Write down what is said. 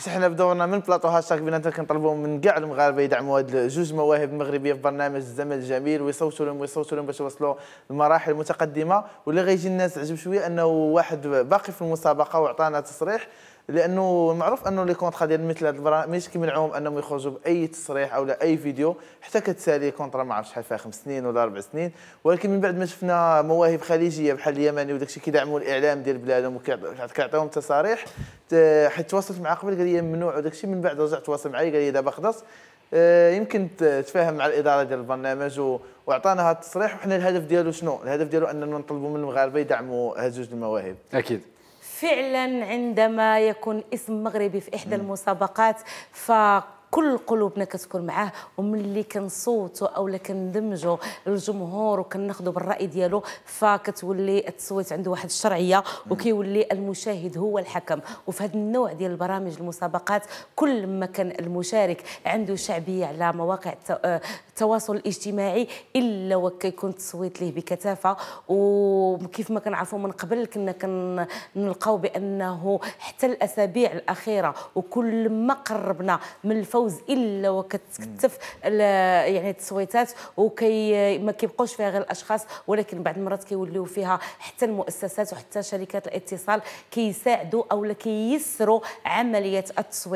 حيت حنا بدورنا من بلاطو هاشتاغ بيناتنا كنطلبوا من كاع المغاربه يدعموا هاد جوج مواهب مغربيه في برنامج الزمن الجميل ويصوتوا لهم ويصوتوا لهم باش يوصلوا لمراحل متقدمه واللي غيجي الناس عجب شويه انه واحد باقي في المسابقه وعطانا تصريح لانه معروف انه لي كونطرا ديال مثل هاد البرا ماشي كيمنعوهم انهم يخرجوا باي تصريح او لا اي فيديو حتى كتسالي كونترا ما عرفتش شحال فيها خمس سنين ولا اربع سنين ولكن من بعد ما شفنا مواهب خليجيه بحال اليمني وداك الشيء كيدعموا الاعلام ديال بلادهم وكيعطيوهم تصاريح حيت تواصلت معاه قبل قال لي ممنوع وداك الشيء من بعد رجع تواصل معايا قال لي دابا خلص آه، يمكن تفاهم مع الاداره ديال البرنامج وعطانا هذا التصريح وحنا الهدف ديالو شنو؟ الهدف ديالو اننا نطلبوا من المغاربه يدعموا هاد جوج المواهب. اكيد. فعلا عندما يكون اسم مغربي في إحدى المسابقات ف كل قلوبنا كتكون معاه وملي كنصوتوا او كندمجوا الجمهور وكناخذوا بالراي ديالو فكتولي التصويت عنده واحد الشرعيه وكيولي المشاهد هو الحكم وفي هذا النوع ديال البرامج المسابقات كل ما كان المشارك عنده شعبيه على مواقع آه، التواصل الاجتماعي الا وكيكون التصويت ليه بكثافه وكيف ما كنعرفوا من قبل كنا كنلقاو بانه حتى الاسابيع الاخيره وكل ما قربنا من الفوز الا وكتكثف يعني التصويتات وكي ما كيبقوش فيها غير الاشخاص ولكن بعض المرات كيوليو فيها حتى المؤسسات وحتى شركات الاتصال كيساعدوا او كيسروا عمليه التصويت